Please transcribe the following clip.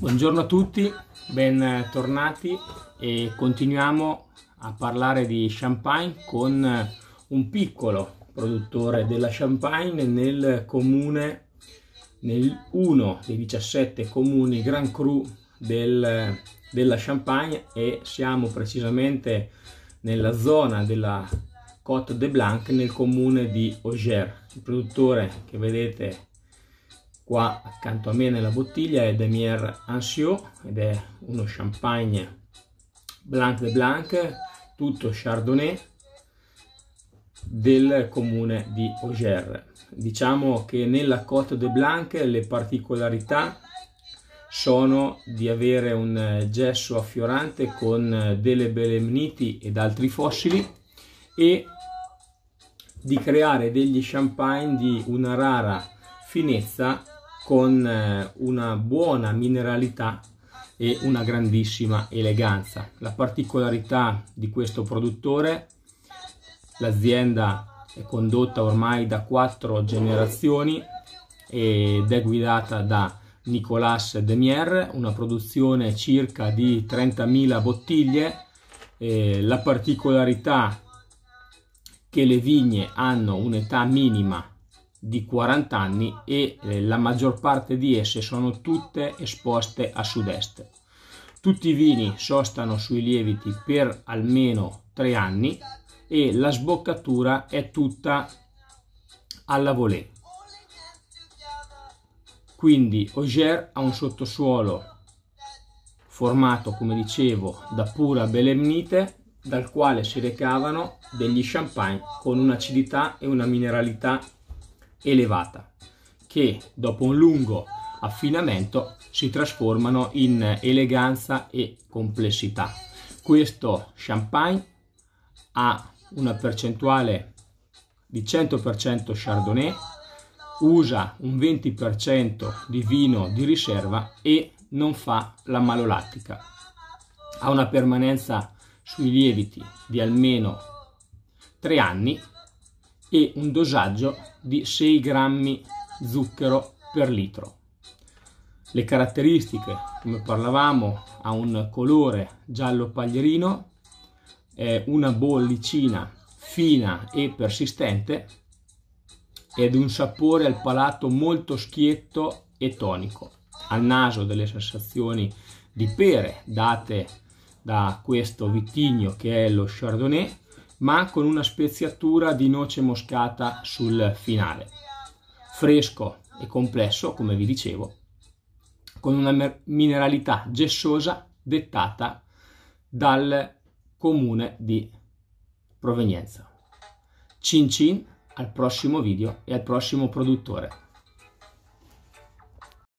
Buongiorno a tutti, bentornati e continuiamo a parlare di champagne con un piccolo produttore della champagne nel comune, nel uno dei 17 comuni Grand Cru del, della Champagne e siamo precisamente nella zona della Côte de Blanc nel comune di Auger. Il produttore che vedete Qua accanto a me nella bottiglia è Demier Ansiot ed è uno champagne Blanc de Blanc, tutto Chardonnay del comune di Augère. Diciamo che nella Côte de Blanc le particolarità sono di avere un gesso affiorante con delle belemniti ed altri fossili e di creare degli champagne di una rara finezza con eh, una buona mineralità e una grandissima eleganza. La particolarità di questo produttore, l'azienda è condotta ormai da quattro generazioni ed è guidata da Nicolas Demier, una produzione circa di 30.000 bottiglie. Eh, la particolarità che le vigne hanno un'età minima di 40 anni e eh, la maggior parte di esse sono tutte esposte a sud-est. Tutti i vini sostano sui lieviti per almeno 3 anni e la sboccatura è tutta alla volée. Quindi Auger ha un sottosuolo formato, come dicevo, da pura belemnite dal quale si recavano degli champagne con un'acidità e una mineralità elevata che dopo un lungo affinamento si trasformano in eleganza e complessità. Questo champagne ha una percentuale di 100% Chardonnay, usa un 20% di vino di riserva e non fa la malolattica. Ha una permanenza sui lieviti di almeno 3 anni e un dosaggio di 6 grammi zucchero per litro. Le caratteristiche, come parlavamo, ha un colore giallo paglierino, una bollicina fina e persistente ed un sapore al palato molto schietto e tonico. Al naso delle sensazioni di pere date da questo vitigno che è lo Chardonnay ma con una speziatura di noce moscata sul finale. Fresco e complesso, come vi dicevo, con una mineralità gessosa dettata dal comune di provenienza. Cin cin al prossimo video e al prossimo produttore.